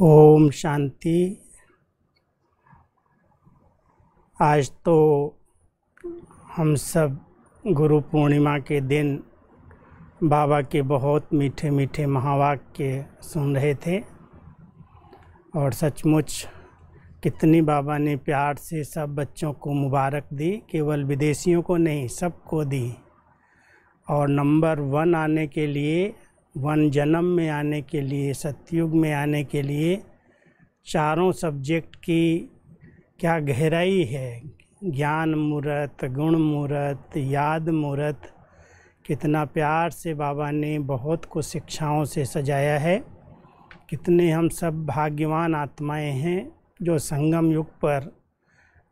ओम शांति आज तो हम सब गुरु पूर्णिमा के दिन बाबा के बहुत मीठे मीठे महावाक्य सुन रहे थे और सचमुच कितनी बाबा ने प्यार से सब बच्चों को मुबारक दी केवल विदेशियों को नहीं सबको दी और नंबर वन आने के लिए वन जन्म में आने के लिए सतयुग में आने के लिए चारों सब्जेक्ट की क्या गहराई है ज्ञान मूर्त गुण मूर्त याद मूर्त कितना प्यार से बाबा ने बहुत कुछ शिक्षाओं से सजाया है कितने हम सब भाग्यवान आत्माएं हैं जो संगम युग पर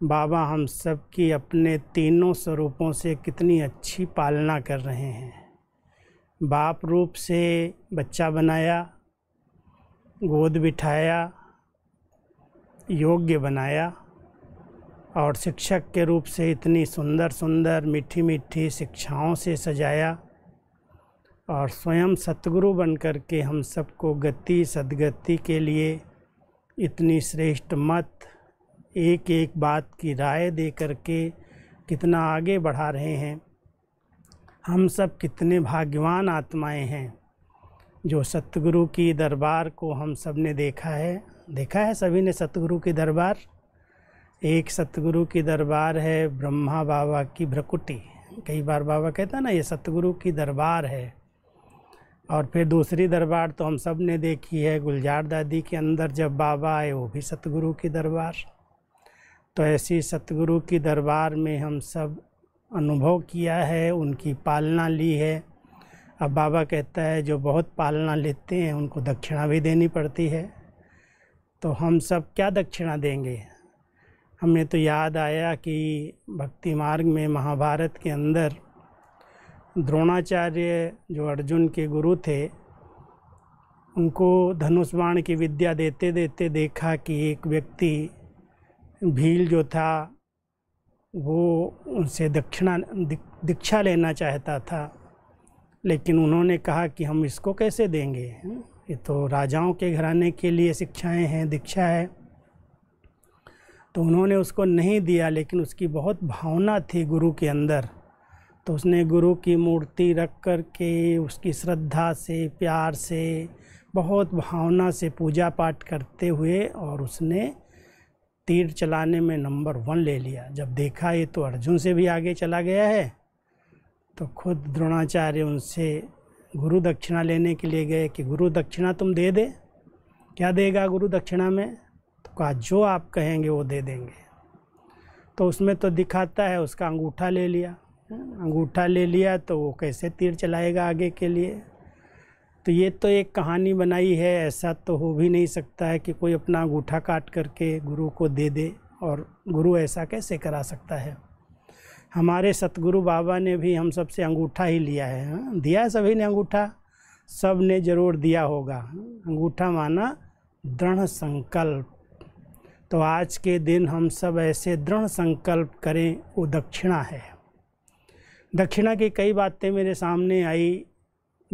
बाबा हम सब की अपने तीनों स्वरूपों से कितनी अच्छी पालना कर रहे हैं बाप रूप से बच्चा बनाया गोद बिठाया योग्य बनाया और शिक्षक के रूप से इतनी सुंदर सुंदर मीठी मीठी शिक्षाओं से सजाया और स्वयं सतगुरु बनकर के हम सबको गति सदगति के लिए इतनी श्रेष्ठ मत एक एक बात की राय दे करके कितना आगे बढ़ा रहे हैं हम सब कितने भाग्यवान आत्माएं हैं जो सतगुरु की दरबार को हम सब ने देखा है देखा है सभी ने सतगुरु की दरबार एक सतगुरु की दरबार है ब्रह्मा बाबा की भ्रकुटी कई बार बाबा कहता ना ये सतगुरु की दरबार है और फिर दूसरी दरबार तो हम सब ने देखी है गुलजार दादी के अंदर जब बाबा आए वो भी सतगुरु की दरबार तो ऐसी सतगुरु की दरबार में हम सब अनुभव किया है उनकी पालना ली है अब बाबा कहता है जो बहुत पालना लेते हैं उनको दक्षिणा भी देनी पड़ती है तो हम सब क्या दक्षिणा देंगे हमें तो याद आया कि भक्ति मार्ग में महाभारत के अंदर द्रोणाचार्य जो अर्जुन के गुरु थे उनको धनुष्वाण की विद्या देते देते देखा कि एक व्यक्ति भील जो था वो उनसे दक्षिणा दि, दीक्षा लेना चाहता था लेकिन उन्होंने कहा कि हम इसको कैसे देंगे ये तो राजाओं के घराने के लिए शिक्षाएं हैं दीक्षा है तो उन्होंने उसको नहीं दिया लेकिन उसकी बहुत भावना थी गुरु के अंदर तो उसने गुरु की मूर्ति रख कर के उसकी श्रद्धा से प्यार से बहुत भावना से पूजा पाठ करते हुए और उसने तीर चलाने में नंबर वन ले लिया जब देखा ये तो अर्जुन से भी आगे चला गया है तो खुद द्रोणाचार्य उनसे गुरु दक्षिणा लेने के लिए गए कि गुरु दक्षिणा तुम दे दे क्या देगा गुरु दक्षिणा में तो कहा जो आप कहेंगे वो दे देंगे तो उसमें तो दिखाता है उसका अंगूठा ले लिया अंगूठा ले लिया तो वो कैसे तीर चलाएगा आगे के लिए तो ये तो एक कहानी बनाई है ऐसा तो हो भी नहीं सकता है कि कोई अपना अंगूठा काट करके गुरु को दे दे और गुरु ऐसा कैसे करा सकता है हमारे सतगुरु बाबा ने भी हम सबसे अंगूठा ही लिया है हा? दिया सभी ने अंगूठा सब ने ज़रूर दिया होगा अंगूठा माना दृढ़ संकल्प तो आज के दिन हम सब ऐसे दृढ़ संकल्प करें वो दक्षिणा है दक्षिणा की कई बातें मेरे सामने आई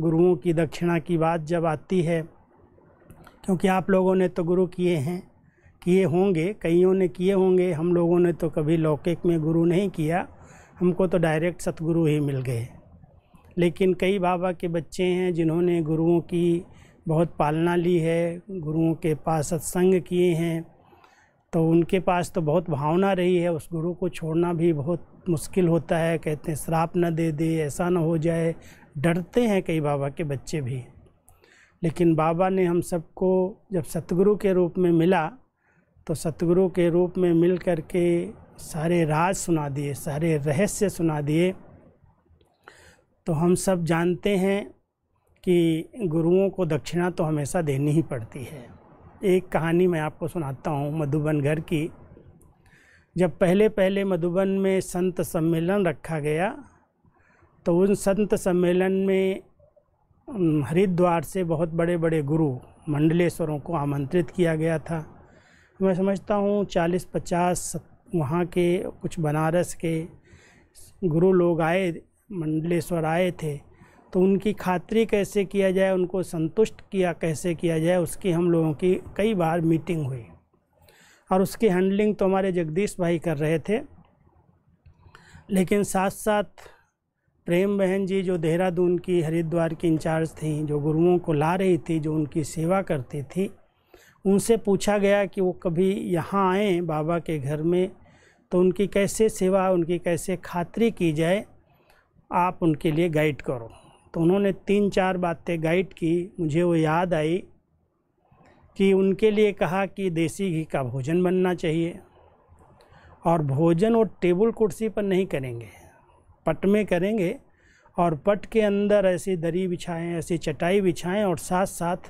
गुरुओं की दक्षिणा की बात जब आती है क्योंकि आप लोगों ने तो गुरु किए हैं किए होंगे कईयों ने किए होंगे हम लोगों ने तो कभी लौकिक में गुरु नहीं किया हमको तो डायरेक्ट सतगुरु ही मिल गए लेकिन कई बाबा के बच्चे हैं जिन्होंने गुरुओं की बहुत पालना ली है गुरुओं के पास सत्संग किए हैं तो उनके पास तो बहुत भावना रही है उस गुरु को छोड़ना भी बहुत मुश्किल होता है कहते हैं श्राप ना दे दे ऐसा ना हो जाए डरते हैं कई बाबा के बच्चे भी लेकिन बाबा ने हम सबको जब सतगुरु के रूप में मिला तो सतगुरु के रूप में मिल कर के सारे राज सुना दिए सारे रहस्य सुना दिए तो हम सब जानते हैं कि गुरुओं को दक्षिणा तो हमेशा देनी ही पड़ती है एक कहानी मैं आपको सुनाता हूँ मधुबन घर की जब पहले पहले मधुबन में संत सम्मेलन रखा गया तो उन संत सम्मेलन में हरिद्वार से बहुत बड़े बड़े गुरु मंडलेश्वरों को आमंत्रित किया गया था मैं समझता हूँ चालीस पचास वहाँ के कुछ बनारस के गुरु लोग आए मंडलेश्वर आए थे तो उनकी खातरी कैसे किया जाए उनको संतुष्ट किया कैसे किया जाए उसकी हम लोगों की कई बार मीटिंग हुई और उसकी हैंडलिंग तो हमारे जगदीश भाई कर रहे थे लेकिन साथ साथ प्रेम बहन जी जो देहरादून की हरिद्वार की इंचार्ज थी जो गुरुओं को ला रही थी जो उनकी सेवा करती थी उनसे पूछा गया कि वो कभी यहाँ आए बाबा के घर में तो उनकी कैसे सेवा उनकी कैसे खातरी की जाए आप उनके लिए गाइड करो तो उन्होंने तीन चार बातें गाइड की मुझे वो याद आई कि उनके लिए कहा कि देसी घी का भोजन बनना चाहिए और भोजन वो टेबल कुर्सी पर नहीं करेंगे पट में करेंगे और पट के अंदर ऐसी दरी बिछाएं ऐसी चटाई बिछाएं और साथ साथ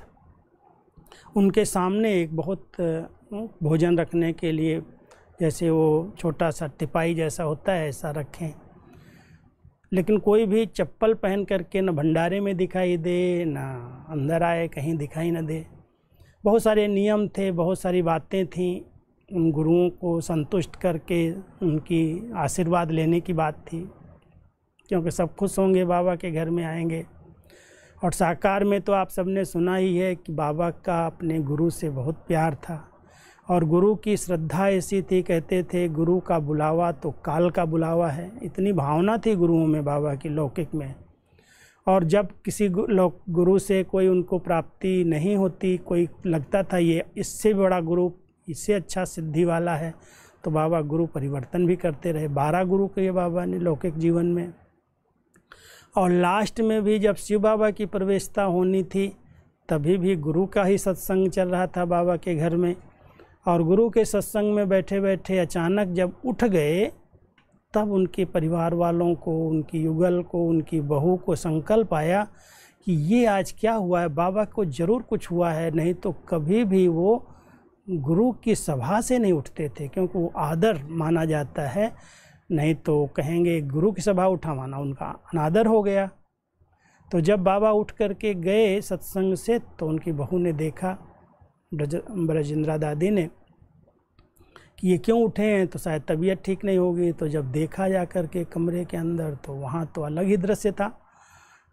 उनके सामने एक बहुत भोजन रखने के लिए जैसे वो छोटा सा टिपाई जैसा होता है ऐसा रखें लेकिन कोई भी चप्पल पहन करके ना भंडारे में दिखाई दे ना अंदर आए कहीं दिखाई ना दे बहुत सारे नियम थे बहुत सारी बातें थीं उन गुरुओं को संतुष्ट करके उनकी आशीर्वाद लेने की बात थी क्योंकि सब खुश होंगे बाबा के घर में आएंगे और साकार में तो आप सबने सुना ही है कि बाबा का अपने गुरु से बहुत प्यार था और गुरु की श्रद्धा ऐसी थी कहते थे गुरु का बुलावा तो काल का बुलावा है इतनी भावना थी गुरुओं में बाबा की लौकिक में और जब किसी लोग गुरु से कोई उनको प्राप्ति नहीं होती कोई लगता था ये इससे बड़ा गुरु इससे अच्छा सिद्धि वाला है तो बाबा गुरु परिवर्तन भी करते रहे बारह गुरु के बाबा ने लौकिक जीवन में और लास्ट में भी जब शिव बाबा की प्रवेशता होनी थी तभी भी गुरु का ही सत्संग चल रहा था बाबा के घर में और गुरु के सत्संग में बैठे बैठे अचानक जब उठ गए तब उनके परिवार वालों को उनकी युगल को उनकी बहू को संकल्प आया कि ये आज क्या हुआ है बाबा को ज़रूर कुछ हुआ है नहीं तो कभी भी वो गुरु की सभा से नहीं उठते थे क्योंकि वो आदर माना जाता है नहीं तो कहेंगे गुरु की सभा उठा माना उनका अनादर हो गया तो जब बाबा उठ कर के गए सत्संग से तो उनकी बहू ने देखा ब्रज ब्रजेंद्रा दादी ने कि ये क्यों उठे हैं तो शायद तबीयत ठीक नहीं होगी तो जब देखा जा कर के कमरे के अंदर तो वहाँ तो अलग ही दृश्य था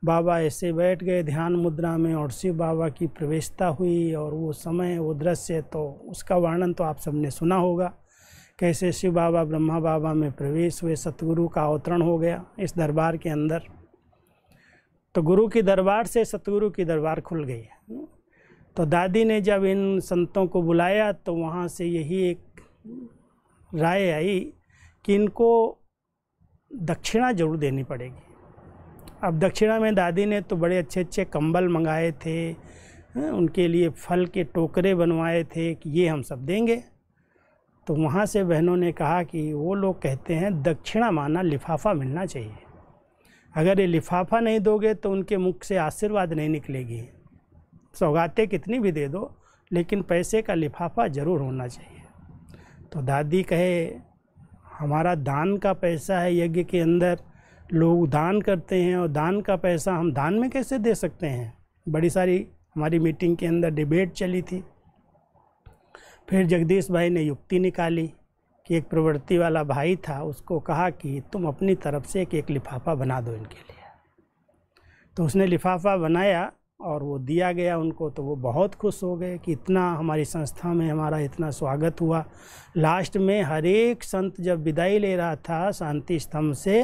बाबा ऐसे बैठ गए ध्यान मुद्रा में और शिव बाबा की प्रवेशता हुई और वो समय वो दृश्य तो उसका वर्णन तो आप सबने सुना होगा कैसे शिव बाबा ब्रह्मा बाबा में प्रवेश हुए सतगुरु का अवतरण हो गया इस दरबार के अंदर तो गुरु की दरबार से सतगुरु की दरबार खुल गई तो दादी ने जब इन संतों को बुलाया तो वहाँ से यही एक राय आई कि इनको दक्षिणा जरूर देनी पड़ेगी अब दक्षिणा में दादी ने तो बड़े अच्छे अच्छे कंबल मंगाए थे हाँ, उनके लिए फल के टोकरे बनवाए थे कि ये हम सब देंगे तो वहाँ से बहनों ने कहा कि वो लोग कहते हैं दक्षिणा माना लिफाफा मिलना चाहिए अगर ये लिफाफा नहीं दोगे तो उनके मुख से आशीर्वाद नहीं निकलेगी सौगातें कितनी भी दे दो लेकिन पैसे का लिफाफा ज़रूर होना चाहिए तो दादी कहे हमारा दान का पैसा है यज्ञ के अंदर लोग दान करते हैं और दान का पैसा हम दान में कैसे दे सकते हैं बड़ी सारी हमारी मीटिंग के अंदर डिबेट चली थी फिर जगदीश भाई ने युक्ति निकाली कि एक प्रवृत्ति वाला भाई था उसको कहा कि तुम अपनी तरफ से एक एक लिफाफा बना दो इनके लिए तो उसने लिफाफा बनाया और वो दिया गया उनको तो वो बहुत खुश हो गए कि इतना हमारी संस्था में हमारा इतना स्वागत हुआ लास्ट में हर एक संत जब विदाई ले रहा था शांति स्तंभ से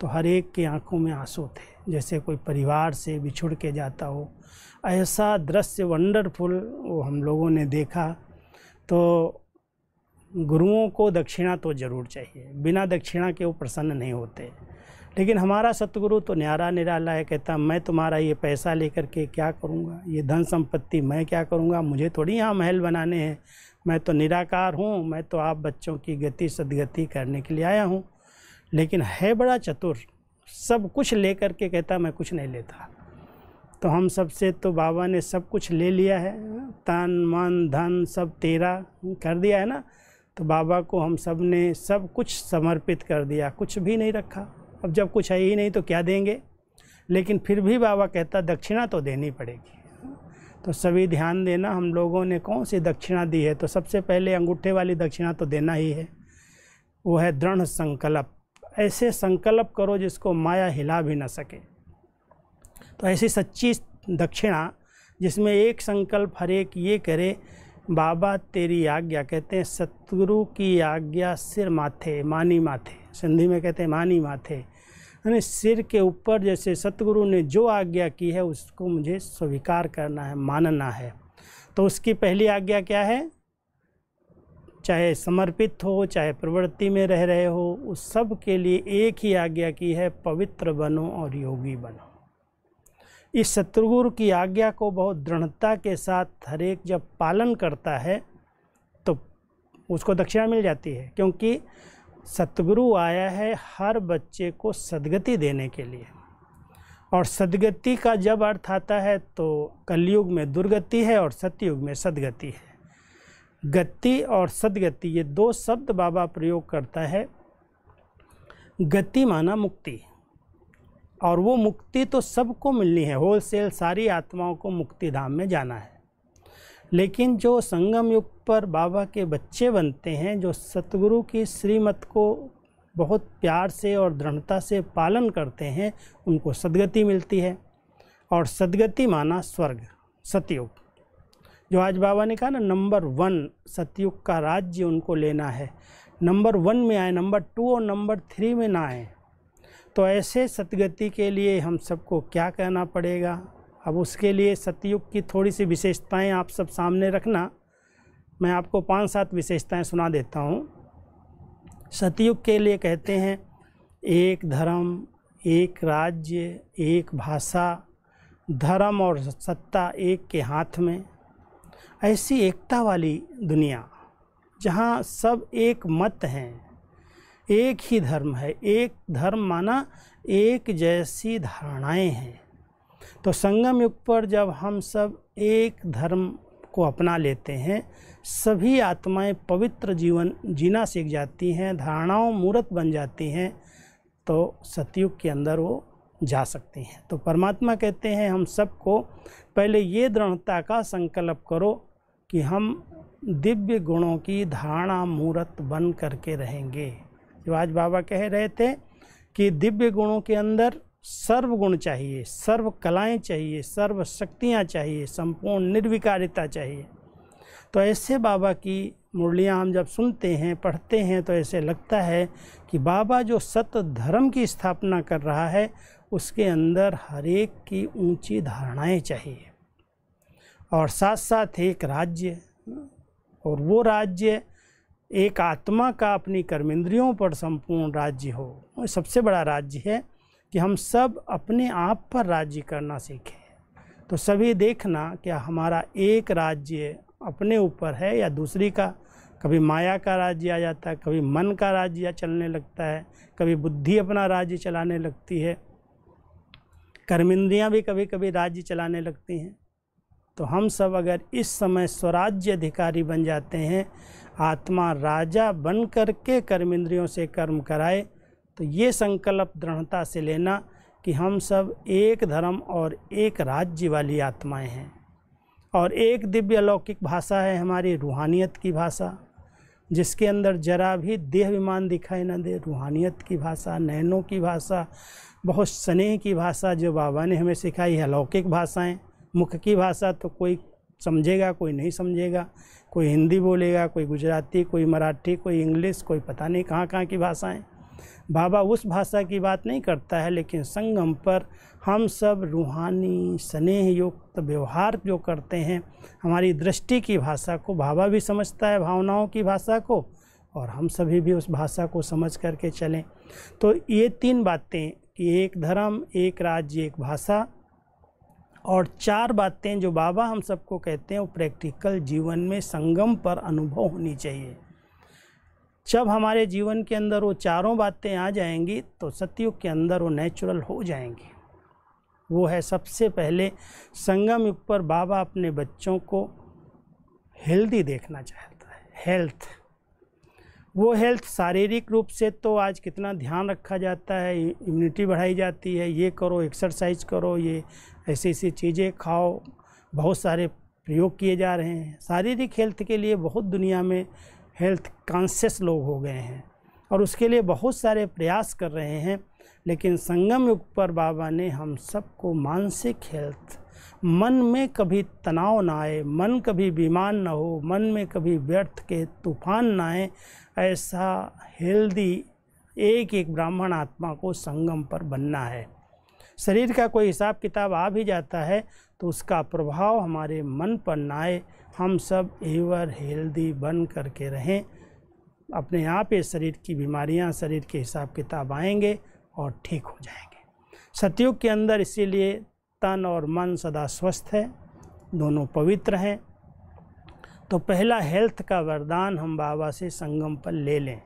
तो हर एक की आंखों में आंसू थे जैसे कोई परिवार से बिछुड़ के जाता हो ऐसा दृश्य वंडरफुल वो हम लोगों ने देखा तो गुरुओं को दक्षिणा तो ज़रूर चाहिए बिना दक्षिणा के वो प्रसन्न नहीं होते लेकिन हमारा सतगुरु तो न्यारा निराला है कहता मैं तुम्हारा ये पैसा लेकर के क्या करूँगा ये धन संपत्ति मैं क्या करूँगा मुझे थोड़ी यहाँ महल बनाने हैं मैं तो निराकार हूँ मैं तो आप बच्चों की गति सदगति करने के लिए आया हूँ लेकिन है बड़ा चतुर सब कुछ लेकर के कहता मैं कुछ नहीं लेता तो हम सबसे तो बाबा ने सब कुछ ले लिया है तन मन धन सब तेरा कर दिया है ना तो बाबा को हम सब ने सब कुछ समर्पित कर दिया कुछ भी नहीं रखा अब जब कुछ है ही नहीं तो क्या देंगे लेकिन फिर भी बाबा कहता दक्षिणा तो देनी पड़ेगी तो सभी ध्यान देना हम लोगों ने कौन सी दक्षिणा दी है तो सबसे पहले अंगूठे वाली दक्षिणा तो देना ही है वो है दृढ़ संकल्प ऐसे संकल्प करो जिसको माया हिला भी ना सके तो ऐसी सच्ची दक्षिणा जिसमें एक संकल्प हर एक ये करे बाबा तेरी आज्ञा कहते हैं सतगुरु की आज्ञा सिर माथे मानी माथे सिंधी में कहते हैं मानी माथे यानी सिर के ऊपर जैसे सतगुरु ने जो आज्ञा की है उसको मुझे स्वीकार करना है मानना है तो उसकी पहली आज्ञा क्या है चाहे समर्पित हो चाहे प्रवृत्ति में रह रहे हो उस सब के लिए एक ही आज्ञा की है पवित्र बनो और योगी बनो इस शत्रुगुरु की आज्ञा को बहुत दृढ़ता के साथ हर एक जब पालन करता है तो उसको दक्षिणा मिल जाती है क्योंकि सतगुरु आया है हर बच्चे को सदगति देने के लिए और सदगति का जब अर्थ आता है तो कलयुग में दुर्गति है और सतयुग में सदगति है गति और सदगति ये दो शब्द बाबा प्रयोग करता है गति माना मुक्ति और वो मुक्ति तो सबको मिलनी है होलसेल सारी आत्माओं को मुक्ति धाम में जाना है लेकिन जो संगम युग पर बाबा के बच्चे बनते हैं जो सतगुरु की श्रीमत को बहुत प्यार से और दृढ़ता से पालन करते हैं उनको सदगति मिलती है और सदगति माना स्वर्ग सतयुग जो आज बाबा ने कहा ना नंबर वन सतयुग का राज्य उनको लेना है नंबर वन में आए नंबर टू और नंबर थ्री में ना आए तो ऐसे सतगति के लिए हम सबको क्या कहना पड़ेगा अब उसके लिए सतयुग की थोड़ी सी विशेषताएं आप सब सामने रखना मैं आपको पांच सात विशेषताएं सुना देता हूँ सतयुग के लिए कहते हैं एक धर्म एक राज्य एक भाषा धर्म और सत्ता एक के हाथ में ऐसी एकता वाली दुनिया जहाँ सब एक मत हैं एक ही धर्म है एक धर्म माना एक जैसी धारणाएं हैं तो संगम युग पर जब हम सब एक धर्म को अपना लेते हैं सभी आत्माएं पवित्र जीवन जीना सीख जाती हैं धारणाओं मूर्त बन जाती हैं तो सतयुग के अंदर वो जा सकती हैं तो परमात्मा कहते हैं हम सबको पहले ये दृढ़ता का संकल्प करो कि हम दिव्य गुणों की धारणा मूर्त बन करके रहेंगे जो आज बाबा कह रहे थे कि दिव्य गुणों के अंदर सर्व गुण चाहिए सर्व कलाएं चाहिए सर्व शक्तियाँ चाहिए संपूर्ण निर्विकारिता चाहिए तो ऐसे बाबा की मुरलियाँ हम जब सुनते हैं पढ़ते हैं तो ऐसे लगता है कि बाबा जो सत्य धर्म की स्थापना कर रहा है उसके अंदर हरेक की ऊंची धारणाएं चाहिए और साथ साथ एक राज्य और वो राज्य एक आत्मा का अपनी कर्मेंद्रियों पर संपूर्ण राज्य हो सबसे बड़ा राज्य है कि हम सब अपने आप पर राज्य करना सीखें तो सभी देखना क्या हमारा एक राज्य अपने ऊपर है या दूसरी का कभी माया का राज्य आ जाता है कभी मन का राज्य चलने लगता है कभी बुद्धि अपना राज्य चलाने लगती है कर्मिंद्रियाँ भी कभी कभी राज्य चलाने लगती हैं तो हम सब अगर इस समय स्वराज्य अधिकारी बन जाते हैं आत्मा राजा बन कर के से कर्म कराए तो ये संकल्प दृढ़ता से लेना कि हम सब एक धर्म और एक राज्य वाली आत्माएं हैं और एक दिव्य अलौकिक भाषा है हमारी रूहानियत की भाषा जिसके अंदर जरा भी देह विमान दिखाई न दे रूहानियत की भाषा नैनों की भाषा बहुत स्नेह की भाषा जो बाबा ने हमें सिखाई है अलौकिक भाषाएँ मुख की भाषा तो कोई समझेगा कोई नहीं समझेगा कोई हिंदी बोलेगा कोई गुजराती कोई मराठी कोई इंग्लिश कोई पता नहीं कहाँ कहाँ की भाषाएं बाबा उस भाषा की बात नहीं करता है लेकिन संगम पर हम सब रूहानी स्नेह युक्त व्यवहार जो करते हैं हमारी दृष्टि की भाषा को बाबा भी समझता है भावनाओं की भाषा को और हम सभी भी उस भाषा को समझ करके चलें तो ये तीन बातें कि एक धर्म एक राज्य एक भाषा और चार बातें जो बाबा हम सबको कहते हैं वो प्रैक्टिकल जीवन में संगम पर अनुभव होनी चाहिए जब हमारे जीवन के अंदर वो चारों बातें आ जाएंगी तो सतयुग के अंदर वो नेचुरल हो जाएंगी वो है सबसे पहले संगम युग पर बाबा अपने बच्चों को हेल्दी देखना चाहता है हेल्थ वो हेल्थ शारीरिक रूप से तो आज कितना ध्यान रखा जाता है इम्यूनिटी बढ़ाई जाती है ये करो एक्सरसाइज करो ये ऐसी ऐसी चीज़ें खाओ बहुत सारे प्रयोग किए जा रहे हैं शारीरिक हेल्थ के लिए बहुत दुनिया में हेल्थ कॉन्शियस लोग हो गए हैं और उसके लिए बहुत सारे प्रयास कर रहे हैं लेकिन संगम युग पर बाबा ने हम सबको मानसिक हेल्थ मन में कभी तनाव ना आए मन कभी बीमार ना हो मन में कभी व्यर्थ के तूफान ना आए ऐसा हेल्दी एक एक ब्राह्मण आत्मा को संगम पर बनना है शरीर का कोई हिसाब किताब आ भी जाता है तो उसका प्रभाव हमारे मन पर ना आए हम सब एवर हेल्दी बन करके रहें अपने आप ये शरीर की बीमारियां शरीर के हिसाब किताब आएंगे और ठीक हो जाएंगे सतयुग के अंदर इसीलिए तन और मन सदा स्वस्थ है दोनों पवित्र हैं तो पहला हेल्थ का वरदान हम बाबा से संगम पर ले लें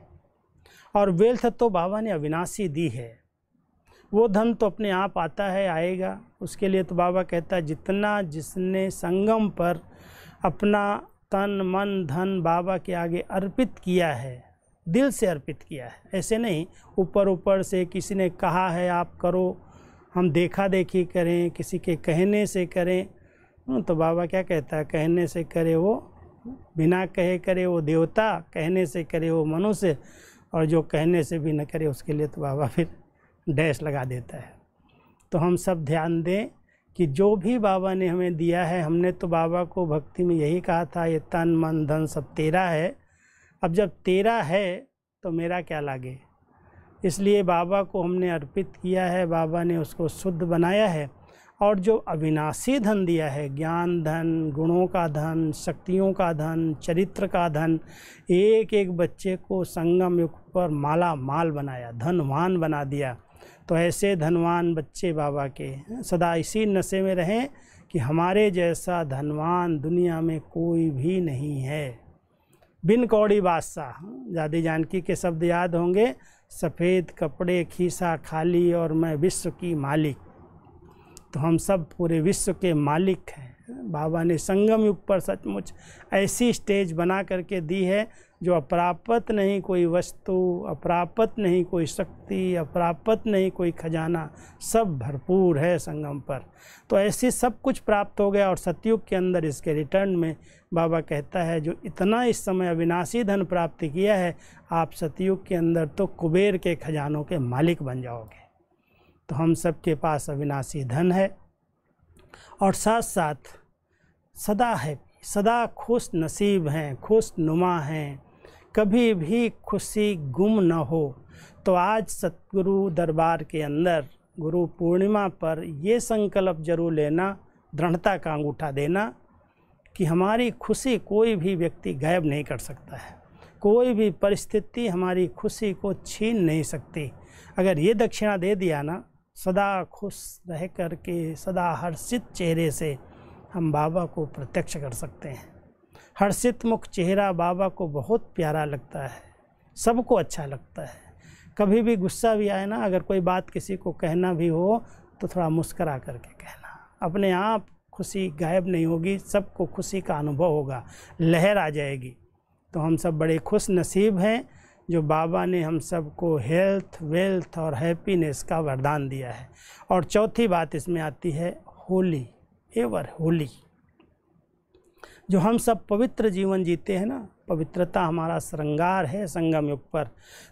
और वेल्थ तो बाबा ने अविनाशी दी है वो धन तो अपने आप आता है आएगा उसके लिए तो बाबा कहता है जितना जिसने संगम पर अपना तन मन धन बाबा के आगे अर्पित किया है दिल से अर्पित किया है ऐसे नहीं ऊपर ऊपर से किसी ने कहा है आप करो हम देखा देखी करें किसी के कहने से करें हाँ, तो बाबा क्या कहता है कहने से करे वो बिना कहे करे वो देवता कहने से करे वो मनुष्य और जो कहने से भी न करे उसके लिए तो बाबा फिर डैश लगा देता है तो हम सब ध्यान दें कि जो भी बाबा ने हमें दिया है हमने तो बाबा को भक्ति में यही कहा था ये तन मन धन सब तेरा है अब जब तेरा है तो मेरा क्या लागे इसलिए बाबा को हमने अर्पित किया है बाबा ने उसको शुद्ध बनाया है और जो अविनाशी धन दिया है ज्ञान धन गुणों का धन शक्तियों का धन चरित्र का धन एक एक बच्चे को संगम युग पर माला माल बनाया धनवान बना दिया तो ऐसे धनवान बच्चे बाबा के सदा इसी नशे में रहें कि हमारे जैसा धनवान दुनिया में कोई भी नहीं है बिन कौड़ी बादशाह दादी जानकी के शब्द याद होंगे सफ़ेद कपड़े खीसा खाली और मैं विश्व की मालिक तो हम सब पूरे विश्व के मालिक हैं बाबा ने संगम युग पर सचमुच ऐसी स्टेज बना करके दी है जो अप्रापत नहीं कोई वस्तु अप्रापत नहीं कोई शक्ति अप्रापत नहीं कोई खजाना सब भरपूर है संगम पर तो ऐसे सब कुछ प्राप्त हो गया और सतयुग के अंदर इसके रिटर्न में बाबा कहता है जो इतना इस समय अविनाशी धन प्राप्त किया है आप सतयुग के अंदर तो कुबेर के खजानों के मालिक बन जाओगे तो हम सब के पास अविनाशी धन है और साथ साथ सदा है सदा खुश नसीब हैं खुश नुमा हैं कभी भी खुशी गुम न हो तो आज सतगुरु दरबार के अंदर गुरु पूर्णिमा पर ये संकल्प जरूर लेना दृढ़ता का अंगूठा देना कि हमारी खुशी कोई भी व्यक्ति गायब नहीं कर सकता है कोई भी परिस्थिति हमारी खुशी को छीन नहीं सकती अगर ये दक्षिणा दे दिया ना सदा खुश रह करके सदा हर्षित चेहरे से हम बाबा को प्रत्यक्ष कर सकते हैं हर्षित मुख चेहरा बाबा को बहुत प्यारा लगता है सबको अच्छा लगता है कभी भी गुस्सा भी आए ना अगर कोई बात किसी को कहना भी हो तो थोड़ा मुस्करा करके कहना अपने आप खुशी गायब नहीं होगी सबको खुशी का अनुभव होगा लहर आ जाएगी तो हम सब बड़े खुश नसीब हैं जो बाबा ने हम सबको हेल्थ वेल्थ और हैप्पीनेस का वरदान दिया है और चौथी बात इसमें आती है होली एवर होली जो हम सब पवित्र जीवन जीते हैं ना पवित्रता हमारा श्रृंगार है संगम युग पर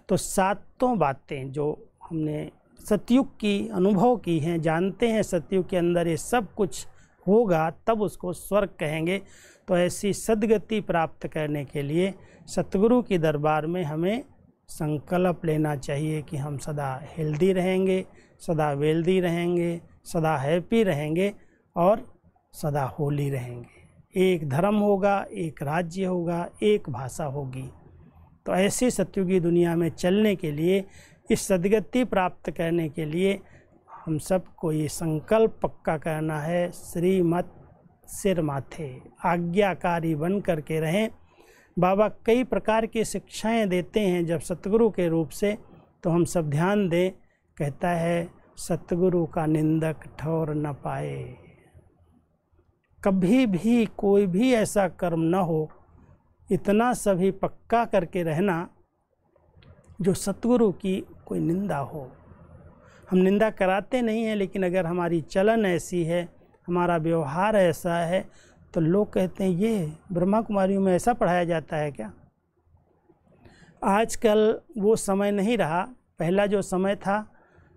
तो सातों बातें जो हमने सतयुग की अनुभव की हैं जानते हैं सतयुग के अंदर ये सब कुछ होगा तब उसको स्वर्ग कहेंगे तो ऐसी सदगति प्राप्त करने के लिए सतगुरु के दरबार में हमें संकल्प लेना चाहिए कि हम सदा हेल्दी रहेंगे सदा वेल्दी रहेंगे सदा हैप्पी रहेंगे और सदा होली रहेंगे एक धर्म होगा एक राज्य होगा एक भाषा होगी तो ऐसे सत्युगी दुनिया में चलने के लिए इस सदगति प्राप्त करने के लिए हम सबको ये संकल्प पक्का करना है श्रीमत सिर माथे आज्ञाकारी बन कर के रहें बाबा कई प्रकार की शिक्षाएं देते हैं जब सतगुरु के रूप से तो हम सब ध्यान दें कहता है सतगुरु का निंदक ठोर न पाए कभी भी कोई भी ऐसा कर्म न हो इतना सभी पक्का करके रहना जो सतगुरु की कोई निंदा हो हम निंदा कराते नहीं हैं लेकिन अगर हमारी चलन ऐसी है हमारा व्यवहार ऐसा है तो लोग कहते हैं ये ब्रह्मा कुमारियों में ऐसा पढ़ाया जाता है क्या आजकल वो समय नहीं रहा पहला जो समय था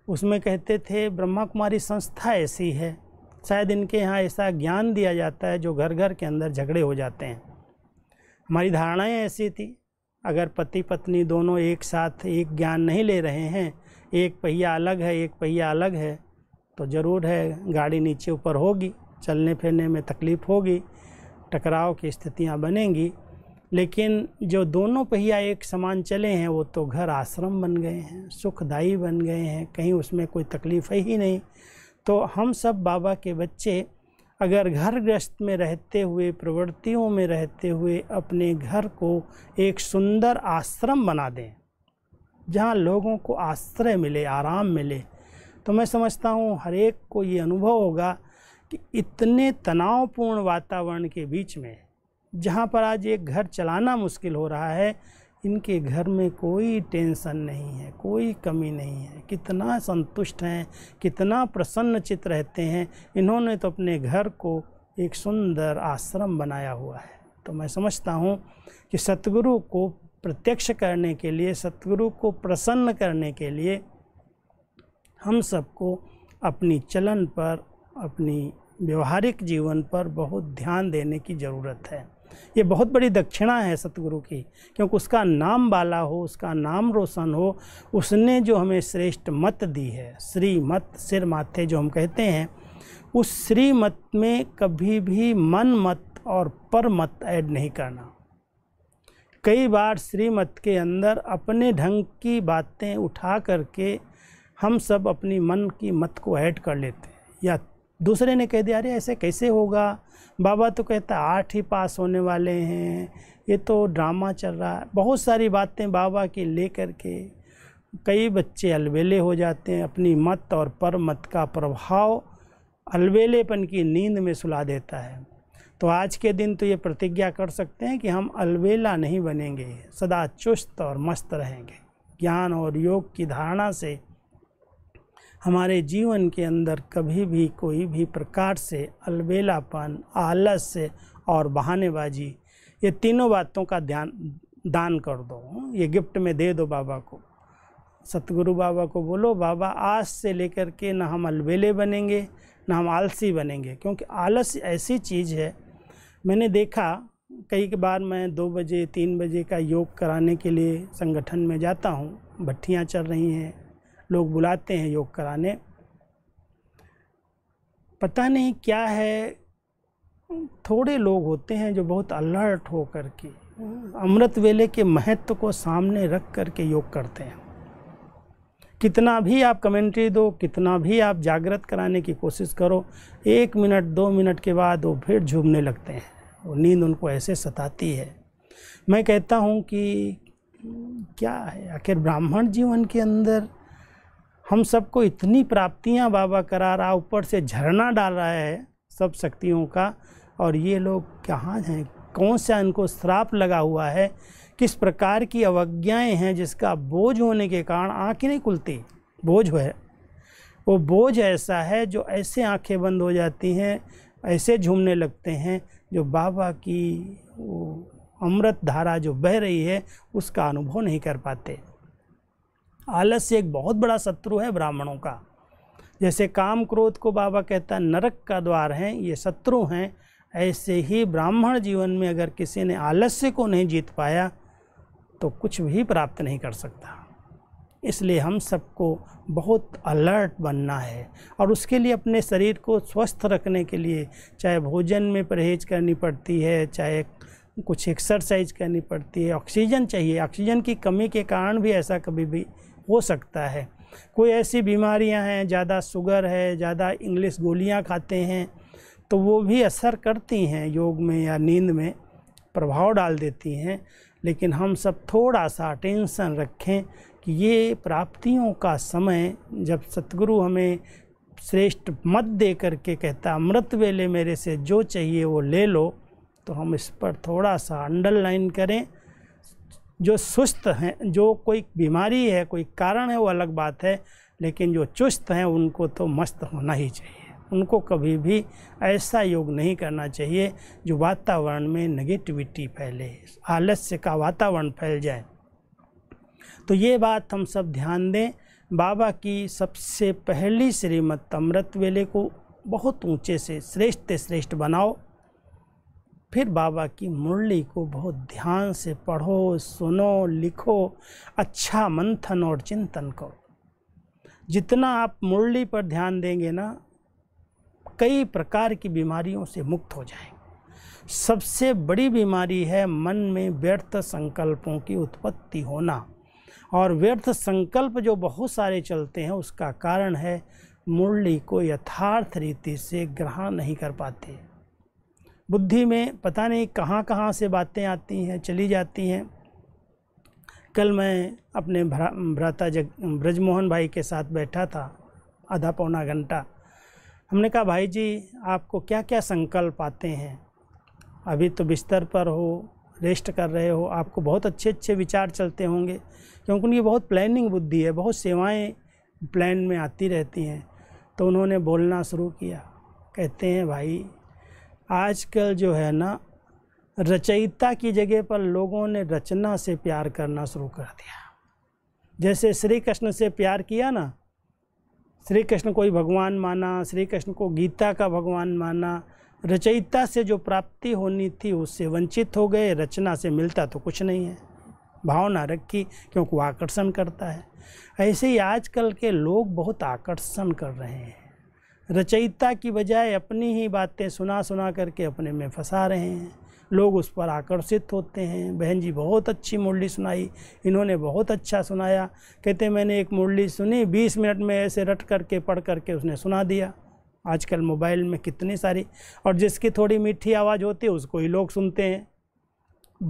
उसमें कहते थे ब्रह्मा कुमारी संस्था ऐसी है शायद इनके यहाँ ऐसा ज्ञान दिया जाता है जो घर घर के अंदर झगड़े हो जाते हैं हमारी धारणाएँ ऐसी थी अगर पति पत्नी दोनों एक साथ एक ज्ञान नहीं ले रहे हैं एक पहिया अलग है एक पहिया अलग है तो ज़रूर है गाड़ी नीचे ऊपर होगी चलने फिरने में तकलीफ़ होगी टकराव की स्थितियाँ बनेंगी लेकिन जो दोनों पहिया एक समान चले हैं वो तो घर आश्रम बन गए हैं सुखदाई बन गए हैं कहीं उसमें कोई तकलीफ़ है ही नहीं तो हम सब बाबा के बच्चे अगर घर ग्रस्त में रहते हुए प्रवृत्तियों में रहते हुए अपने घर को एक सुंदर आश्रम बना दें जहाँ लोगों को आश्रय मिले आराम मिले तो मैं समझता हूँ हर एक को ये अनुभव होगा कि इतने तनावपूर्ण वातावरण के बीच में जहाँ पर आज एक घर चलाना मुश्किल हो रहा है इनके घर में कोई टेंशन नहीं है कोई कमी नहीं है कितना संतुष्ट हैं कितना प्रसन्नचित रहते हैं इन्होंने तो अपने घर को एक सुंदर आश्रम बनाया हुआ है तो मैं समझता हूँ कि सतगुरु को प्रत्यक्ष करने के लिए सतगुरु को प्रसन्न करने के लिए हम सबको अपनी चलन पर अपनी व्यवहारिक जीवन पर बहुत ध्यान देने की ज़रूरत है ये बहुत बड़ी दक्षिणा है सतगुरु की क्योंकि उसका नाम बाला हो उसका नाम रोशन हो उसने जो हमें श्रेष्ठ मत दी है श्री मत सिर माथे जो हम कहते हैं उस श्री मत में कभी भी मन मत और पर मत ऐड नहीं करना कई बार श्रीमत के अंदर अपने ढंग की बातें उठा करके हम सब अपनी मन की मत को ऐड कर लेते हैं या दूसरे ने कह दिया अरे ऐसे कैसे होगा बाबा तो कहता आठ ही पास होने वाले हैं ये तो ड्रामा चल रहा है बहुत सारी बातें बाबा की ले करके कई बच्चे अलबेले हो जाते हैं अपनी मत और पर मत का प्रभाव अलबेलेपन की नींद में सुला देता है तो आज के दिन तो ये प्रतिज्ञा कर सकते हैं कि हम अलबेला नहीं बनेंगे सदा चुस्त और मस्त रहेंगे ज्ञान और योग की धारणा से हमारे जीवन के अंदर कभी भी कोई भी प्रकार से अलबेलापन आलस्य और बहानेबाजी ये तीनों बातों का ध्यान दान कर दो ये गिफ्ट में दे दो बाबा को सतगुरु बाबा को बोलो बाबा आज से लेकर के ना हम अलबेले बनेंगे ना हम आलसी बनेंगे क्योंकि आलस ऐसी चीज़ है मैंने देखा कई के बार मैं दो बजे तीन बजे का योग कराने के लिए संगठन में जाता हूँ भट्टियाँ चल रही हैं लोग बुलाते हैं योग कराने पता नहीं क्या है थोड़े लोग होते हैं जो बहुत अलर्ट हो कर के अमृत वेले के महत्व को सामने रख कर के योग करते हैं कितना भी आप कमेंट्री दो कितना भी आप जागृत कराने की कोशिश करो एक मिनट दो मिनट के बाद वो फिर झूमने लगते हैं वो नींद उनको ऐसे सताती है मैं कहता हूँ कि क्या है आखिर ब्राह्मण जीवन के अंदर हम सबको इतनी प्राप्तियां बाबा करा रहा ऊपर से झरना डाल रहा है सब शक्तियों का और ये लोग कहाँ हैं कौन सा इनको श्राप लगा हुआ है किस प्रकार की अवज्ञाएं हैं जिसका बोझ होने के कारण आँखें नहीं खुलती बोझ है वो बोझ ऐसा है जो ऐसे आंखें बंद हो जाती हैं ऐसे झूमने लगते हैं जो बाबा की वो अमृत धारा जो बह रही है उसका अनुभव नहीं कर पाते आलस्य एक बहुत बड़ा शत्रु है ब्राह्मणों का जैसे काम क्रोध को बाबा कहता है नरक का द्वार है ये शत्रु हैं ऐसे ही ब्राह्मण जीवन में अगर किसी ने आलस्य को नहीं जीत पाया तो कुछ भी प्राप्त नहीं कर सकता इसलिए हम सबको बहुत अलर्ट बनना है और उसके लिए अपने शरीर को स्वस्थ रखने के लिए चाहे भोजन में परहेज करनी पड़ती है चाहे कुछ एक्सरसाइज करनी पड़ती है ऑक्सीजन चाहिए ऑक्सीजन की कमी के कारण भी ऐसा कभी भी हो सकता है कोई ऐसी बीमारियां हैं ज़्यादा शुगर है ज़्यादा इंग्लिश गोलियां खाते हैं तो वो भी असर करती हैं योग में या नींद में प्रभाव डाल देती हैं लेकिन हम सब थोड़ा सा टेंशन रखें कि ये प्राप्तियों का समय जब सतगुरु हमें श्रेष्ठ मत दे करके कहता अमृत वेले मेरे से जो चाहिए वो ले लो तो हम इस पर थोड़ा सा अंडरलाइन करें जो सुस्त हैं जो कोई बीमारी है कोई कारण है वो अलग बात है लेकिन जो चुस्त हैं उनको तो मस्त होना ही चाहिए उनको कभी भी ऐसा योग नहीं करना चाहिए जो वातावरण में नेगेटिविटी फैले आलस्य का वातावरण फैल जाए तो ये बात हम सब ध्यान दें बाबा की सबसे पहली श्रीमत अमृत वेले को बहुत ऊंचे से श्रेष्ठ श्रेष्ठ बनाओ फिर बाबा की मुरली को बहुत ध्यान से पढ़ो सुनो लिखो अच्छा मंथन और चिंतन करो जितना आप मुरली पर ध्यान देंगे ना कई प्रकार की बीमारियों से मुक्त हो जाएंगे सबसे बड़ी बीमारी है मन में व्यर्थ संकल्पों की उत्पत्ति होना और व्यर्थ संकल्प जो बहुत सारे चलते हैं उसका कारण है मुरली को यथार्थ रीति से ग्रहण नहीं कर पाते बुद्धि में पता नहीं कहाँ कहाँ से बातें आती हैं चली जाती हैं कल मैं अपने भ्रा भ्राता जग ब्रजमोहन भाई के साथ बैठा था आधा पौना घंटा हमने कहा भाई जी आपको क्या क्या संकल्प आते हैं अभी तो बिस्तर पर हो रेस्ट कर रहे हो आपको बहुत अच्छे अच्छे विचार चलते होंगे क्योंकि उनकी बहुत प्लानिंग बुद्धि है बहुत सेवाएं प्लान में आती रहती हैं तो उन्होंने बोलना शुरू किया कहते हैं भाई आजकल जो है ना रचयिता की जगह पर लोगों ने रचना से प्यार करना शुरू कर दिया जैसे श्री कृष्ण से प्यार किया ना श्री कृष्ण को ही भगवान माना श्री कृष्ण को गीता का भगवान माना रचयिता से जो प्राप्ति होनी थी उससे वंचित हो गए रचना से मिलता तो कुछ नहीं है भावना रखी क्योंकि वो आकर्षण करता है ऐसे ही आजकल के लोग बहुत आकर्षण कर रहे हैं रचयिता की बजाय अपनी ही बातें सुना सुना करके अपने में फंसा रहे हैं लोग उस पर आकर्षित होते हैं बहन जी बहुत अच्छी मुरली सुनाई इन्होंने बहुत अच्छा सुनाया कहते मैंने एक मुरली सुनी बीस मिनट में ऐसे रट करके पढ़ करके उसने सुना दिया आजकल मोबाइल में कितनी सारी और जिसकी थोड़ी मीठी आवाज़ होती है उसको ही लोग सुनते हैं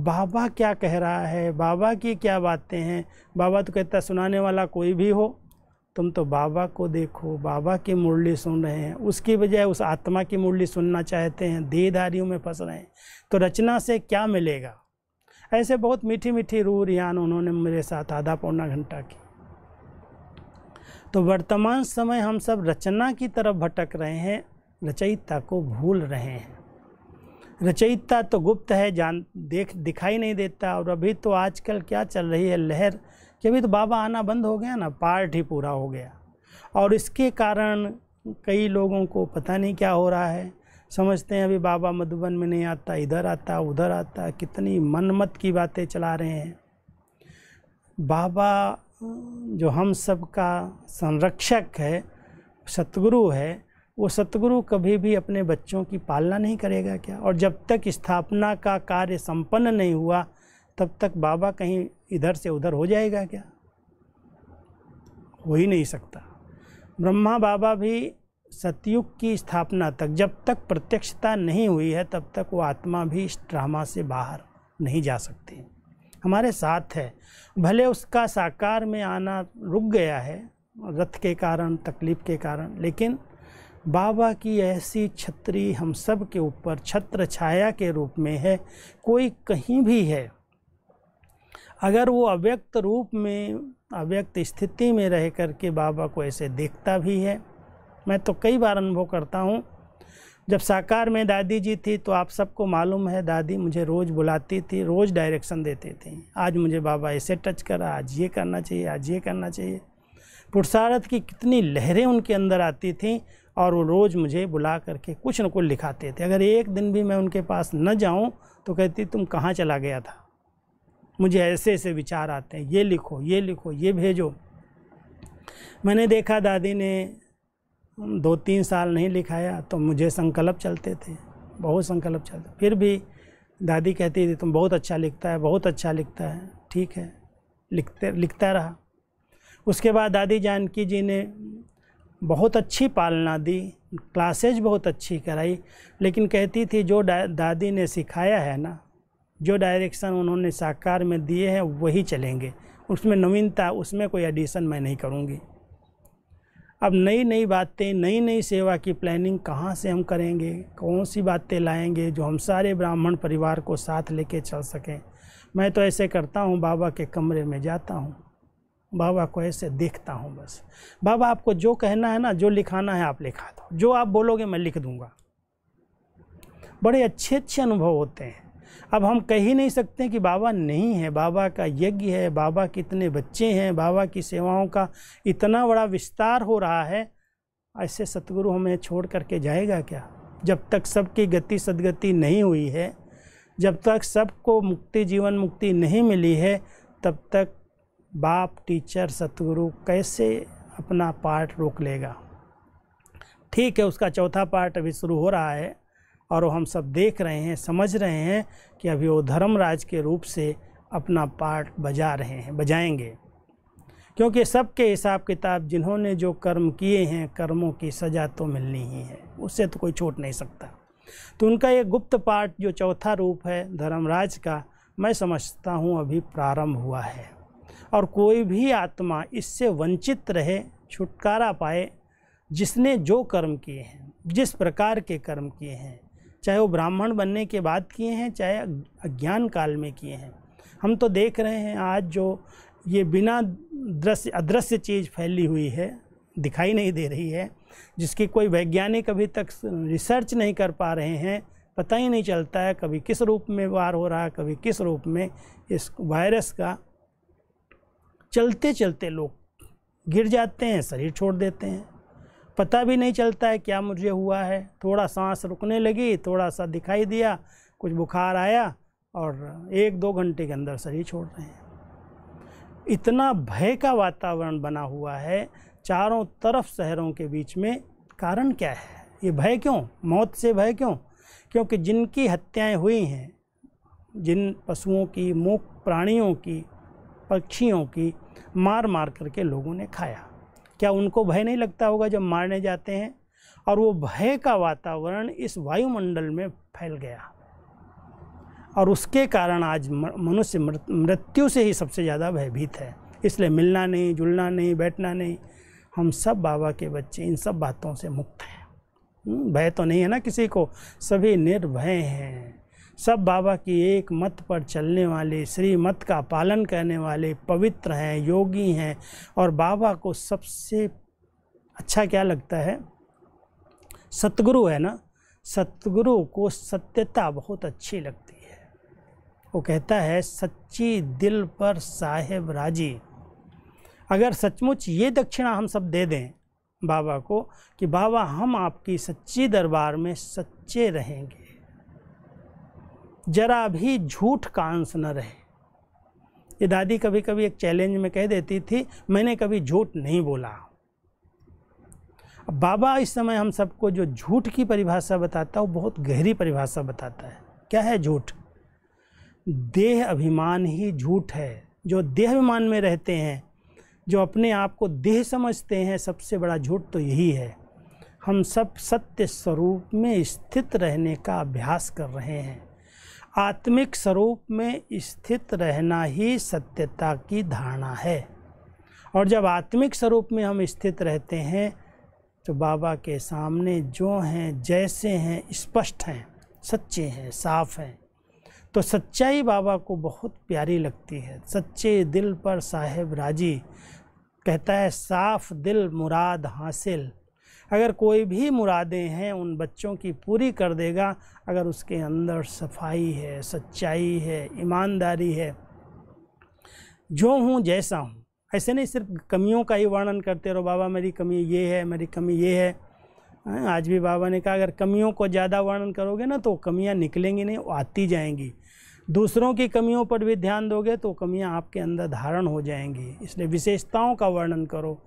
बाबा क्या कह रहा है बाबा की क्या बातें हैं बाबा तो कहता सुनाने वाला कोई भी हो तुम तो बाबा को देखो बाबा की मुरली सुन रहे हैं उसकी बजाय उस आत्मा की मुरली सुनना चाहते हैं देहधारियों में फंस रहे हैं तो रचना से क्या मिलेगा ऐसे बहुत मीठी मीठी रू रियान उन्होंने मेरे साथ आधा पौना घंटा की तो वर्तमान समय हम सब रचना की तरफ भटक रहे हैं रचयिता को भूल रहे हैं रचयिता तो गुप्त है जान देख दिखाई नहीं देता और अभी तो आजकल क्या चल रही है लहर कि अभी तो बाबा आना बंद हो गया ना पार्ट ही पूरा हो गया और इसके कारण कई लोगों को पता नहीं क्या हो रहा है समझते हैं अभी बाबा मधुबन में नहीं आता इधर आता उधर आता कितनी मनमत की बातें चला रहे हैं बाबा जो हम सब का संरक्षक है सतगुरु है वो सतगुरु कभी भी अपने बच्चों की पालना नहीं करेगा क्या और जब तक स्थापना का कार्य संपन्न नहीं हुआ तब तक बाबा कहीं इधर से उधर हो जाएगा क्या हो ही नहीं सकता ब्रह्मा बाबा भी सतयुग की स्थापना तक जब तक प्रत्यक्षता नहीं हुई है तब तक वो आत्मा भी इस ड्रामा से बाहर नहीं जा सकती हमारे साथ है भले उसका साकार में आना रुक गया है रथ के कारण तकलीफ़ के कारण लेकिन बाबा की ऐसी छतरी हम सब के ऊपर छत्र छाया के रूप में है कोई कहीं भी है अगर वो अव्यक्त रूप में अव्यक्त स्थिति में रह कर के बाबा को ऐसे देखता भी है मैं तो कई बार अनुभव करता हूँ जब साकार में दादी जी थी तो आप सबको मालूम है दादी मुझे रोज़ बुलाती थी रोज़ डायरेक्शन देती थी आज मुझे बाबा ऐसे टच करा आज ये करना चाहिए आज ये करना चाहिए पुरसारत की कितनी लहरें उनके अंदर आती थीं और वो रोज़ मुझे बुला करके कुछ न कुछ लिखाते थे अगर एक दिन भी मैं उनके पास न जाऊँ तो कहती तुम कहाँ चला गया था मुझे ऐसे ऐसे विचार आते हैं ये लिखो ये लिखो ये भेजो मैंने देखा दादी ने दो तीन साल नहीं लिखाया तो मुझे संकल्प चलते थे बहुत संकल्प चलते फिर भी दादी कहती थी तुम बहुत अच्छा लिखता है बहुत अच्छा लिखता है ठीक है लिखते लिखता रहा उसके बाद दादी जानकी जी ने बहुत अच्छी पालना दी क्लासेज बहुत अच्छी कराई लेकिन कहती थी जो दा, दादी ने सिखाया है ना जो डायरेक्शन उन्होंने साकार में दिए हैं वही चलेंगे उसमें नवीनता उसमें कोई एडिशन मैं नहीं करूँगी अब नई नई बातें नई नई सेवा की प्लानिंग कहाँ से हम करेंगे कौन सी बातें लाएंगे जो हम सारे ब्राह्मण परिवार को साथ लेके चल सकें मैं तो ऐसे करता हूँ बाबा के कमरे में जाता हूँ बाबा को ऐसे देखता हूँ बस बाबा आपको जो कहना है ना जो लिखाना है आप लिखा दो जो आप बोलोगे मैं लिख दूँगा बड़े अच्छे अच्छे अनुभव होते हैं अब हम कह ही नहीं सकते कि बाबा नहीं है बाबा का यज्ञ है बाबा कितने बच्चे हैं बाबा की सेवाओं का इतना बड़ा विस्तार हो रहा है ऐसे सतगुरु हमें छोड़ करके जाएगा क्या जब तक सबकी गति सदगति नहीं हुई है जब तक सबको मुक्ति जीवन मुक्ति नहीं मिली है तब तक बाप टीचर सतगुरु कैसे अपना पाठ रोक लेगा ठीक है उसका चौथा पार्ट अभी शुरू हो रहा है और वो हम सब देख रहे हैं समझ रहे हैं कि अभी वो धर्मराज के रूप से अपना पार्ट बजा रहे हैं बजाएंगे क्योंकि सबके हिसाब किताब जिन्होंने जो कर्म किए हैं कर्मों की सज़ा तो मिलनी ही है उससे तो कोई छूट नहीं सकता तो उनका ये गुप्त पाठ जो चौथा रूप है धर्मराज का मैं समझता हूँ अभी प्रारंभ हुआ है और कोई भी आत्मा इससे वंचित रहे छुटकारा पाए जिसने जो कर्म किए हैं जिस प्रकार के कर्म किए हैं चाहे वो ब्राह्मण बनने के बाद किए हैं चाहे अज्ञान काल में किए हैं हम तो देख रहे हैं आज जो ये बिना दृश्य अदृश्य चीज़ फैली हुई है दिखाई नहीं दे रही है जिसकी कोई वैज्ञानिक अभी तक रिसर्च नहीं कर पा रहे हैं पता ही नहीं चलता है कभी किस रूप में वार हो रहा है कभी किस रूप में इस वायरस का चलते चलते लोग गिर जाते हैं शरीर छोड़ देते हैं पता भी नहीं चलता है क्या मुझे हुआ है थोड़ा सांस रुकने लगी थोड़ा सा दिखाई दिया कुछ बुखार आया और एक दो घंटे के अंदर शरीर छोड़ रहे हैं इतना भय का वातावरण बना हुआ है चारों तरफ शहरों के बीच में कारण क्या है ये भय क्यों मौत से भय क्यों क्योंकि जिनकी हत्याएं हुई हैं जिन पशुओं की मूक प्राणियों की पक्षियों की मार मार करके लोगों ने खाया क्या उनको भय नहीं लगता होगा जब मारने जाते हैं और वो भय का वातावरण इस वायुमंडल में फैल गया और उसके कारण आज मनुष्य मृत्यु से ही सबसे ज़्यादा भयभीत है इसलिए मिलना नहीं जुलना नहीं बैठना नहीं हम सब बाबा के बच्चे इन सब बातों से मुक्त हैं हम्म, भय तो नहीं है ना किसी को सभी निर्भय हैं सब बाबा की एक मत पर चलने वाले श्री मत का पालन करने वाले पवित्र हैं योगी हैं और बाबा को सबसे अच्छा क्या लगता है सतगुरु है ना सतगुरु को सत्यता बहुत अच्छी लगती है वो कहता है सच्ची दिल पर साहेब राजी अगर सचमुच ये दक्षिणा हम सब दे दें बाबा को कि बाबा हम आपकी सच्ची दरबार में सच्चे रहेंगे जरा भी झूठ का अंश न रहे ये दादी कभी कभी एक चैलेंज में कह देती थी मैंने कभी झूठ नहीं बोला अब बाबा इस समय हम सबको जो झूठ की परिभाषा बताता है वो बहुत गहरी परिभाषा बताता है क्या है झूठ देह अभिमान ही झूठ है जो देह अभिमान में रहते हैं जो अपने आप को देह समझते हैं सबसे बड़ा झूठ तो यही है हम सब सत्य स्वरूप में स्थित रहने का अभ्यास कर रहे हैं आत्मिक स्वरूप में स्थित रहना ही सत्यता की धारणा है और जब आत्मिक स्वरूप में हम स्थित रहते हैं तो बाबा के सामने जो हैं जैसे हैं स्पष्ट हैं सच्चे हैं साफ हैं तो सच्चाई बाबा को बहुत प्यारी लगती है सच्चे दिल पर साहेब राजी कहता है साफ दिल मुराद हासिल अगर कोई भी मुरादें हैं उन बच्चों की पूरी कर देगा अगर उसके अंदर सफाई है सच्चाई है ईमानदारी है जो हूँ जैसा हूँ ऐसे नहीं सिर्फ कमियों का ही वर्णन करते रहो बाबा मेरी कमी ये है मेरी कमी ये है हाँ, आज भी बाबा ने कहा अगर कमियों को ज़्यादा वर्णन करोगे ना तो कमियाँ निकलेंगी नहीं वो आती जाएंगी दूसरों की कमियों पर भी ध्यान दोगे तो कमियाँ आपके अंदर धारण हो जाएंगी इसलिए विशेषताओं का वर्णन करो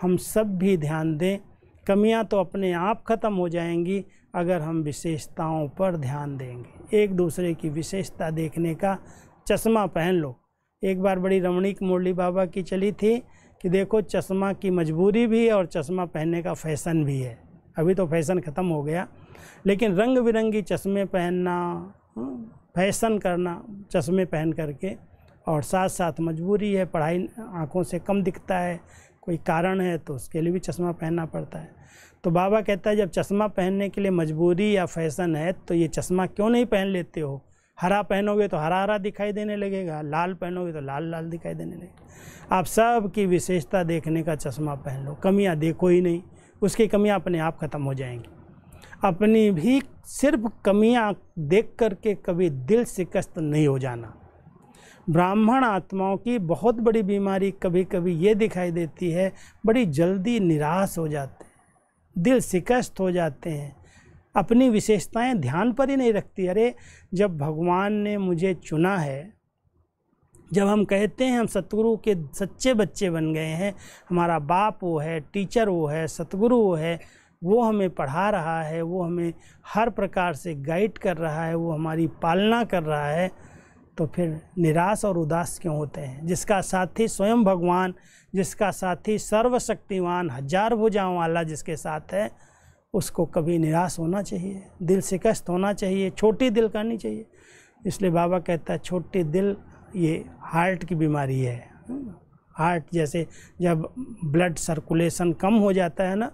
हम सब भी ध्यान दें कमियां तो अपने आप ख़त्म हो जाएंगी अगर हम विशेषताओं पर ध्यान देंगे एक दूसरे की विशेषता देखने का चश्मा पहन लो एक बार बड़ी रमणीक मुरली बाबा की चली थी कि देखो चश्मा की मजबूरी भी है और चश्मा पहनने का फैशन भी है अभी तो फैशन ख़त्म हो गया लेकिन रंग बिरंगी चश्मे पहनना हाँ, फैशन करना चश्मे पहन करके और साथ साथ मजबूरी है पढ़ाई आँखों से कम दिखता है कोई कारण है तो उसके लिए भी चश्मा पहनना पड़ता है तो बाबा कहता है जब चश्मा पहनने के लिए मजबूरी या फैशन है तो ये चश्मा क्यों नहीं पहन लेते हो हरा पहनोगे तो हरा हरा दिखाई देने लगेगा लाल पहनोगे तो लाल लाल दिखाई देने लगेगा आप सब की विशेषता देखने का चश्मा पहन लो कमियाँ देखो ही नहीं उसकी कमियाँ अपने आप ख़त्म हो जाएंगी अपनी भी सिर्फ कमियाँ देख करके कभी दिल शिकस्त नहीं हो जाना ब्राह्मण आत्माओं की बहुत बड़ी बीमारी कभी कभी ये दिखाई देती है बड़ी जल्दी निराश हो जाते दिल शिकस्त हो जाते हैं अपनी विशेषताएं ध्यान पर ही नहीं रखती अरे जब भगवान ने मुझे चुना है जब हम कहते हैं हम सतगुरु के सच्चे बच्चे बन गए हैं हमारा बाप वो है टीचर वो है सतगुरु वो है वो हमें पढ़ा रहा है वो हमें हर प्रकार से गाइड कर रहा है वो हमारी पालना कर रहा है तो फिर निराश और उदास क्यों होते हैं जिसका साथी स्वयं भगवान जिसका साथी सर्वशक्तिवान हजार भुजाओं वाला जिसके साथ है उसको कभी निराश होना चाहिए दिल शिकस्त होना चाहिए छोटी दिल करनी चाहिए इसलिए बाबा कहता है छोटी दिल ये हार्ट की बीमारी है हार्ट जैसे जब ब्लड सर्कुलेशन कम हो जाता है ना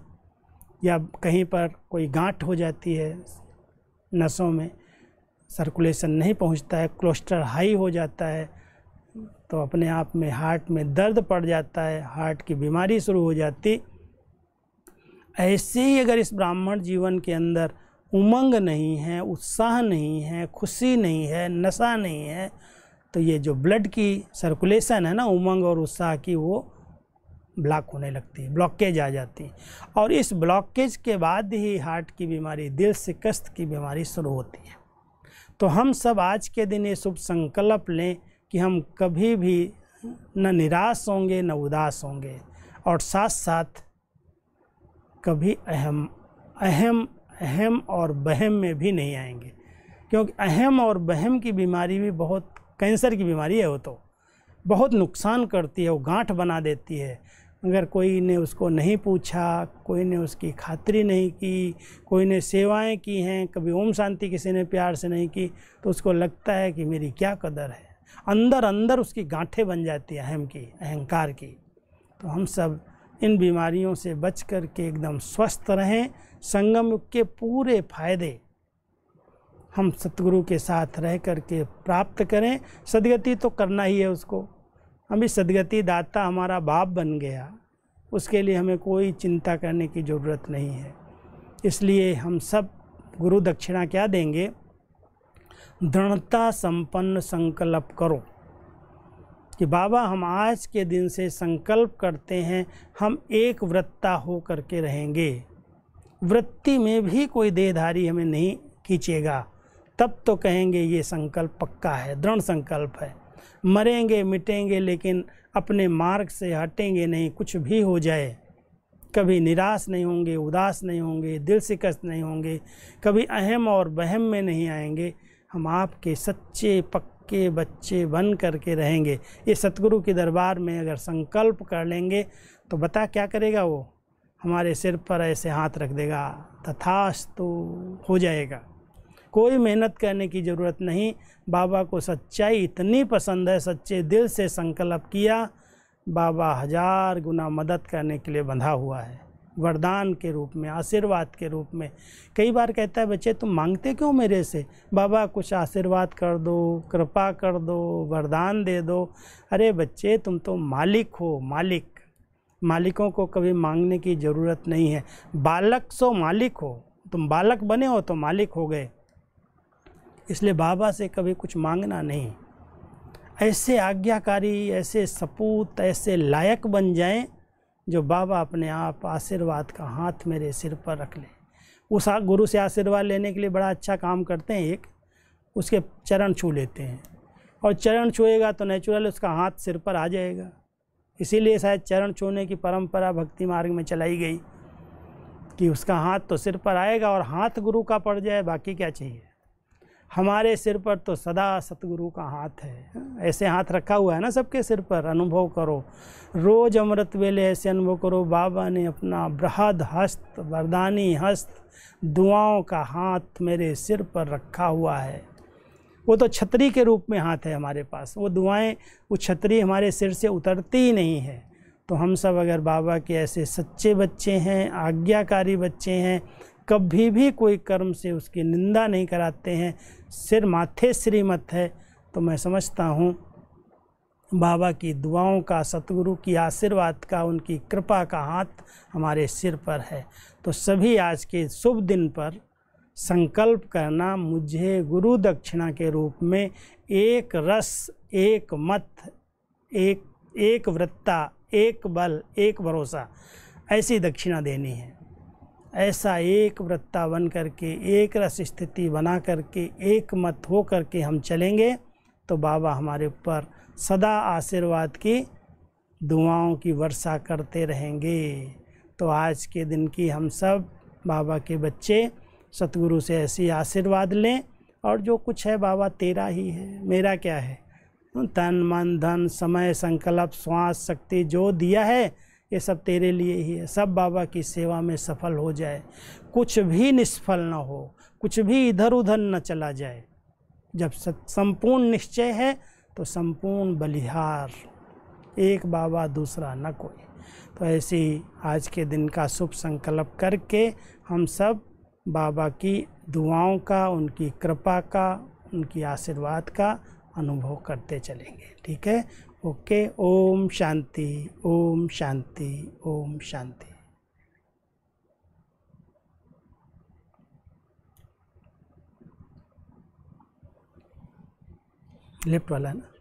या कहीं पर कोई गांठ हो जाती है नसों में सर्कुलेशन नहीं पहुंचता है क्लोस्टर हाई हो जाता है तो अपने आप में हार्ट में दर्द पड़ जाता है हार्ट की बीमारी शुरू हो जाती ऐसे ही अगर इस ब्राह्मण जीवन के अंदर उमंग नहीं है उत्साह नहीं है खुशी नहीं है नशा नहीं है तो ये जो ब्लड की सर्कुलेशन है ना उमंग और उत्साह की वो ब्लॉक होने लगती है ब्लॉकेज आ जाती है और इस ब्लॉकेज के बाद ही हार्ट की बीमारी दिल से शिकस्त की बीमारी शुरू होती है तो हम सब आज के दिन ये शुभ संकल्प लें कि हम कभी भी न निराश होंगे न उदास होंगे और साथ साथ कभी अहम अहम अहम और बहम में भी नहीं आएंगे क्योंकि अहम और बहम की बीमारी भी बहुत कैंसर की बीमारी है वो तो बहुत नुकसान करती है वो गांठ बना देती है अगर कोई ने उसको नहीं पूछा कोई ने उसकी खातरी नहीं की कोई ने सेवाएं की हैं कभी ओम शांति किसी ने प्यार से नहीं की तो उसको लगता है कि मेरी क्या कदर है अंदर अंदर उसकी गांठें बन जाती है अहम की अहंकार की तो हम सब इन बीमारियों से बच कर के एकदम स्वस्थ रहें संगम के पूरे फायदे हम सतगुरु के साथ रह कर के प्राप्त करें सदगति तो करना ही है उसको अभी सदगति दाता हमारा बाप बन गया उसके लिए हमें कोई चिंता करने की ज़रूरत नहीं है इसलिए हम सब गुरु दक्षिणा क्या देंगे दृढ़ता संपन्न संकल्प करो कि बाबा हम आज के दिन से संकल्प करते हैं हम एक वृत्ता हो करके रहेंगे वृत्ति में भी कोई देहधारी हमें नहीं खींचेगा तब तो कहेंगे ये संकल्प पक्का है दृढ़ संकल्प है मरेंगे मिटेंगे लेकिन अपने मार्ग से हटेंगे नहीं कुछ भी हो जाए कभी निराश नहीं होंगे उदास नहीं होंगे दिल शिकस्त नहीं होंगे कभी अहम और बहम में नहीं आएंगे हम आपके सच्चे पक्के बच्चे बन करके रहेंगे ये सतगुरु के दरबार में अगर संकल्प कर लेंगे तो बता क्या करेगा वो हमारे सिर पर ऐसे हाथ रख देगा तथास्तु हो जाएगा कोई मेहनत करने की ज़रूरत नहीं बाबा को सच्चाई इतनी पसंद है सच्चे दिल से संकल्प किया बाबा हजार गुना मदद करने के लिए बंधा हुआ है वरदान के रूप में आशीर्वाद के रूप में कई बार कहता है बच्चे तुम मांगते क्यों मेरे से बाबा कुछ आशीर्वाद कर दो कृपा कर दो वरदान दे दो अरे बच्चे तुम तो मालिक हो मालिक मालिकों को कभी मांगने की ज़रूरत नहीं है बालक सो मालिक हो तुम बालक बने हो तो मालिक हो गए इसलिए बाबा से कभी कुछ मांगना नहीं ऐसे आज्ञाकारी ऐसे सपूत ऐसे लायक बन जाएं जो बाबा अपने आप आशीर्वाद का हाथ मेरे सिर पर रख ले उस गुरु से आशीर्वाद लेने के लिए बड़ा अच्छा काम करते हैं एक उसके चरण छू लेते हैं और चरण छूएगा तो नेचुरल उसका हाथ सिर पर आ जाएगा इसीलिए शायद चरण छूने की परंपरा भक्ति मार्ग में चलाई गई कि उसका हाथ तो सिर पर आएगा और हाथ गुरु का पड़ जाए बाकी क्या चाहिए हमारे सिर पर तो सदा सतगुरु का हाथ है ऐसे हाथ रखा हुआ है ना सबके सिर पर अनुभव करो रोज़ अमृत वेले ऐसे अनुभव करो बाबा ने अपना बृहद हस्त वरदानी हस्त दुआओं का हाथ मेरे सिर पर रखा हुआ है वो तो छतरी के रूप में हाथ है हमारे पास वो दुआएं वो छतरी हमारे सिर से उतरती ही नहीं है तो हम सब अगर बाबा के ऐसे सच्चे बच्चे हैं आज्ञाकारी बच्चे हैं कभी भी कोई कर्म से उसकी निंदा नहीं कराते हैं सिर माथे श्रीमत है तो मैं समझता हूँ बाबा की दुआओं का सतगुरु की आशीर्वाद का उनकी कृपा का हाथ हमारे सिर पर है तो सभी आज के शुभ दिन पर संकल्प करना मुझे गुरु दक्षिणा के रूप में एक रस एक मत एक एक वृत्ता एक बल एक भरोसा ऐसी दक्षिणा देनी है ऐसा एक वृत्ता बन करके एक रस स्थिति बना करके एक मत हो करके हम चलेंगे तो बाबा हमारे ऊपर सदा आशीर्वाद की दुआओं की वर्षा करते रहेंगे तो आज के दिन की हम सब बाबा के बच्चे सतगुरु से ऐसी आशीर्वाद लें और जो कुछ है बाबा तेरा ही है मेरा क्या है तन मन धन समय संकल्प श्वास शक्ति जो दिया है ये सब तेरे लिए ही है सब बाबा की सेवा में सफल हो जाए कुछ भी निष्फल न हो कुछ भी इधर उधर न चला जाए जब संपूर्ण निश्चय है तो संपूर्ण बलिहार एक बाबा दूसरा न कोई तो ऐसे ही आज के दिन का शुभ संकल्प करके हम सब बाबा की दुआओं का उनकी कृपा का उनकी आशीर्वाद का अनुभव करते चलेंगे ठीक है ओके ओम शांति ओम शांति ओम शांति लेफ्ट वाला ना